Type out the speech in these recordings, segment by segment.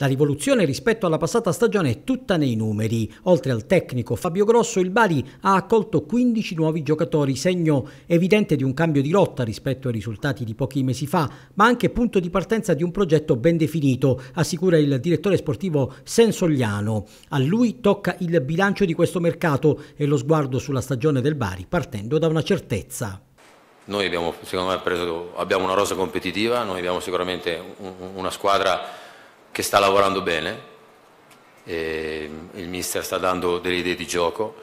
La rivoluzione rispetto alla passata stagione è tutta nei numeri. Oltre al tecnico Fabio Grosso, il Bari ha accolto 15 nuovi giocatori, segno evidente di un cambio di rotta rispetto ai risultati di pochi mesi fa, ma anche punto di partenza di un progetto ben definito, assicura il direttore sportivo Sensogliano. A lui tocca il bilancio di questo mercato e lo sguardo sulla stagione del Bari, partendo da una certezza. Noi abbiamo, secondo me, preso, abbiamo una rosa competitiva, noi abbiamo sicuramente una squadra che sta lavorando bene, il mister sta dando delle idee di gioco,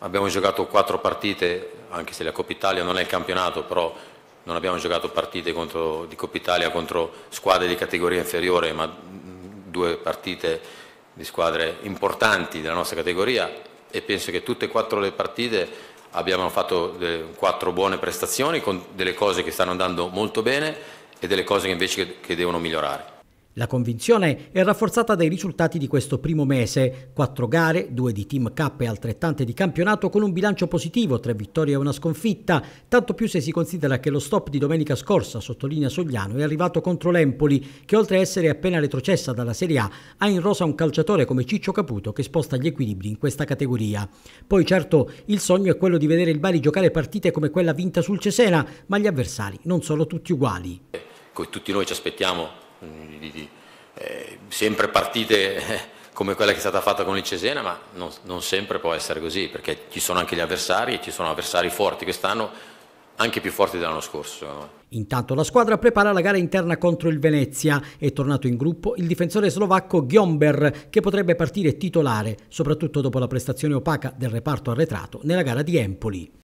abbiamo giocato quattro partite, anche se la Coppa Italia non è il campionato, però non abbiamo giocato partite contro, di Coppa Italia contro squadre di categoria inferiore, ma due partite di squadre importanti della nostra categoria e penso che tutte e quattro le partite abbiamo fatto eh, quattro buone prestazioni con delle cose che stanno andando molto bene e delle cose che invece che devono migliorare. La convinzione è rafforzata dai risultati di questo primo mese, Quattro gare, due di Team Cup e altrettante di campionato con un bilancio positivo, tre vittorie e una sconfitta, tanto più se si considera che lo stop di domenica scorsa, sottolinea Sogliano, è arrivato contro l'Empoli, che oltre a essere appena retrocessa dalla Serie A, ha in rosa un calciatore come Ciccio Caputo che sposta gli equilibri in questa categoria. Poi certo il sogno è quello di vedere il Bari giocare partite come quella vinta sul Cesena, ma gli avversari non sono tutti uguali. Come tutti noi ci aspettiamo eh, sempre partite eh, come quella che è stata fatta con il Cesena, ma non, non sempre può essere così, perché ci sono anche gli avversari e ci sono avversari forti quest'anno, anche più forti dell'anno scorso. Intanto la squadra prepara la gara interna contro il Venezia. È tornato in gruppo il difensore slovacco Gjomber, che potrebbe partire titolare, soprattutto dopo la prestazione opaca del reparto arretrato nella gara di Empoli.